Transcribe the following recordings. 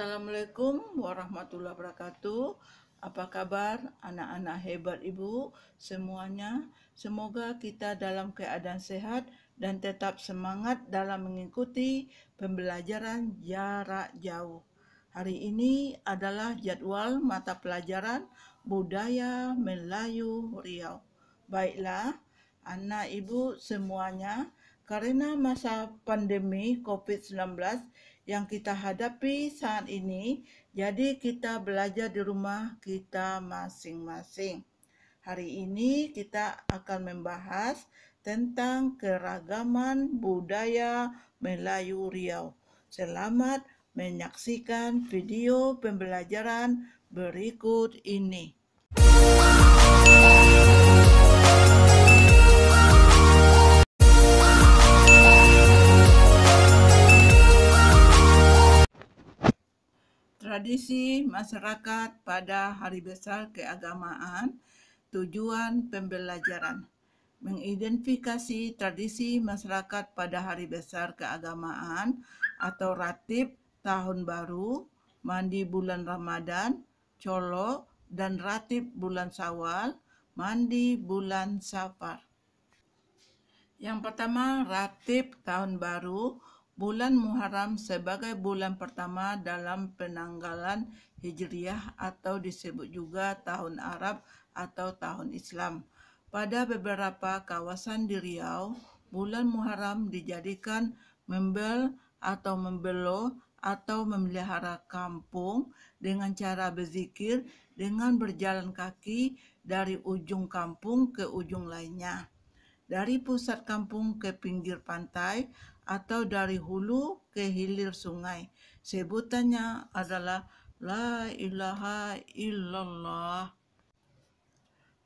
Assalamualaikum warahmatullahi wabarakatuh. Apa kabar anak-anak hebat Ibu semuanya? Semoga kita dalam keadaan sehat dan tetap semangat dalam mengikuti pembelajaran jarak jauh. Hari ini adalah jadwal mata pelajaran Budaya Melayu Riau. Baiklah, anak Ibu semuanya, karena masa pandemi COVID-19 yang kita hadapi saat ini, jadi kita belajar di rumah kita masing-masing. Hari ini kita akan membahas tentang keragaman budaya Melayu Riau. Selamat menyaksikan video pembelajaran berikut ini. tradisi masyarakat pada hari besar keagamaan, tujuan pembelajaran, mengidentifikasi tradisi masyarakat pada hari besar keagamaan atau ratib tahun baru, mandi bulan Ramadan, colo, dan ratib bulan Sawal, mandi bulan Safar. Yang pertama, ratib tahun baru Bulan Muharram sebagai bulan pertama dalam penanggalan Hijriah atau disebut juga tahun Arab atau tahun Islam. Pada beberapa kawasan di Riau, bulan Muharram dijadikan membel atau membelo atau memelihara kampung dengan cara berzikir dengan berjalan kaki dari ujung kampung ke ujung lainnya. Dari pusat kampung ke pinggir pantai atau dari hulu ke hilir sungai. Sebutannya adalah La ilaha illallah.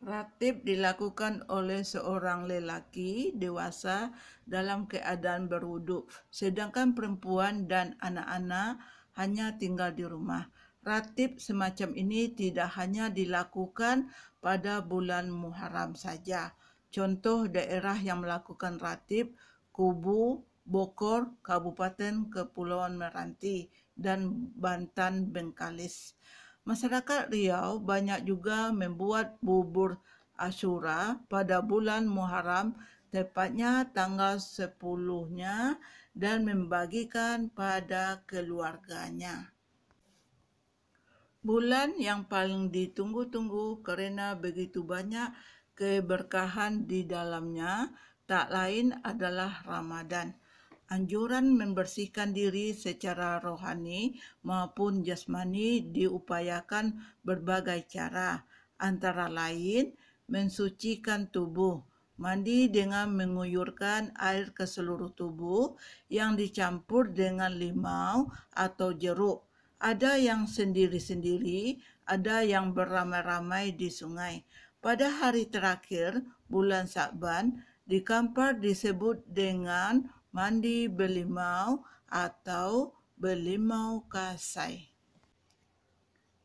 Ratib dilakukan oleh seorang lelaki dewasa dalam keadaan berwuduk, sedangkan perempuan dan anak-anak hanya tinggal di rumah. Ratib semacam ini tidak hanya dilakukan pada bulan Muharram saja. Contoh daerah yang melakukan ratib, Kubu, Bogor, Kabupaten Kepulauan Meranti, dan Bantan Bengkalis. Masyarakat Riau banyak juga membuat bubur Ashura pada bulan Muharram, tepatnya tanggal 10-nya dan membagikan pada keluarganya. Bulan yang paling ditunggu-tunggu karena begitu banyak keberkahan di dalamnya tak lain adalah Ramadan. Anjuran membersihkan diri secara rohani maupun jasmani diupayakan berbagai cara, antara lain mensucikan tubuh, mandi dengan menguyurkan air ke seluruh tubuh yang dicampur dengan limau atau jeruk. Ada yang sendiri-sendiri, ada yang beramai-ramai di sungai. Pada hari terakhir bulan Sa'ban, di Kampar disebut dengan mandi belimau atau belimau kasai.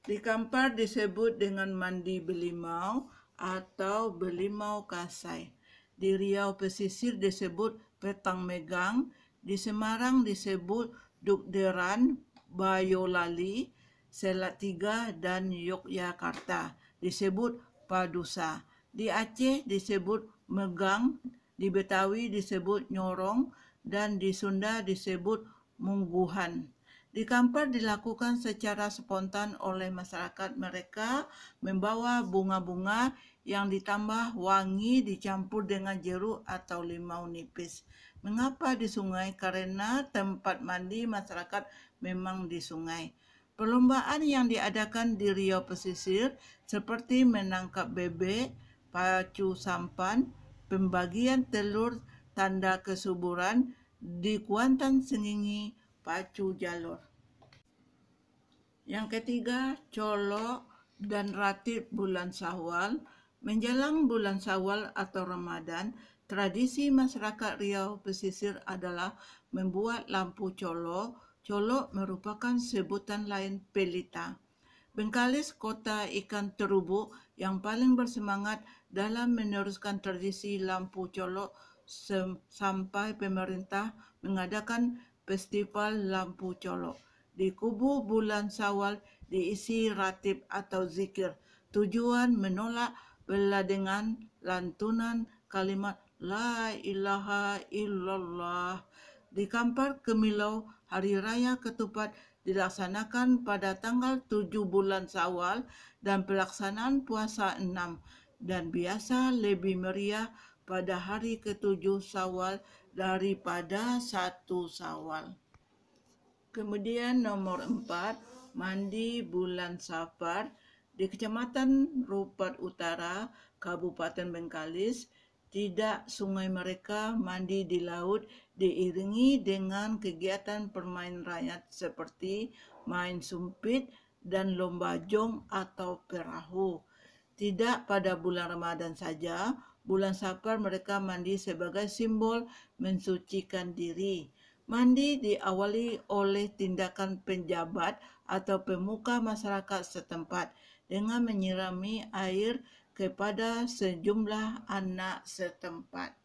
Di Kampar disebut dengan mandi belimau atau belimau kasai. Di Riau pesisir disebut petang megang, di Semarang disebut dukderan, Bayolali, selat Tiga dan Yogyakarta disebut padusa. Di Aceh disebut megang, di Betawi disebut nyorong, dan di Sunda disebut mungguhan. Di Kampar dilakukan secara spontan oleh masyarakat mereka membawa bunga-bunga yang ditambah wangi dicampur dengan jeruk atau limau nipis. Mengapa di sungai? Karena tempat mandi masyarakat memang di sungai. Perlombaan yang diadakan di Riau Pesisir seperti menangkap bebek, pacu sampan, pembagian telur tanda kesuburan di kuantan sengingi pacu jalur. Yang ketiga, colok dan ratib bulan sawal. Menjelang bulan sawal atau Ramadan, tradisi masyarakat Riau pesisir adalah membuat lampu colok colok merupakan sebutan lain pelita. Bengkalis kota ikan terubuk yang paling bersemangat dalam meneruskan tradisi lampu colok sampai pemerintah mengadakan festival lampu colok. Di kubu bulan sawal diisi ratib atau zikir. Tujuan menolak bela dengan lantunan kalimat La ilaha illallah. Di Kampar Kemilau, Hari Raya Ketupat dilaksanakan pada tanggal 7 bulan Sawal dan pelaksanaan puasa 6 dan biasa lebih meriah pada hari ketujuh sawal daripada satu sawal. Kemudian nomor empat, mandi bulan Safar di Kecamatan Rupat Utara, Kabupaten Bengkalis, tidak sungai mereka mandi di laut diiringi dengan kegiatan permain rakyat seperti main sumpit dan lomba jong atau perahu. Tidak pada bulan Ramadan saja, Bulan Sakar mereka mandi sebagai simbol mensucikan diri. Mandi diawali oleh tindakan penjabat atau pemuka masyarakat setempat dengan menyirami air kepada sejumlah anak setempat.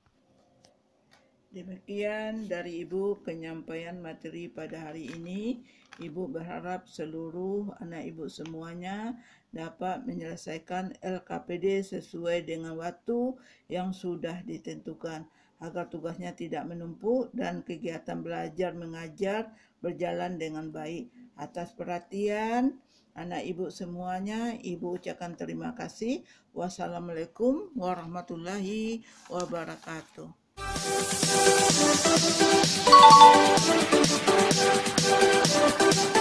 Demikian dari Ibu penyampaian materi pada hari ini. Ibu berharap seluruh anak Ibu semuanya dapat menyelesaikan LKPD sesuai dengan waktu yang sudah ditentukan agar tugasnya tidak menumpuk dan kegiatan belajar mengajar berjalan dengan baik. Atas perhatian anak Ibu semuanya, Ibu ucapkan terima kasih. Wassalamualaikum warahmatullahi wabarakatuh. Thank you.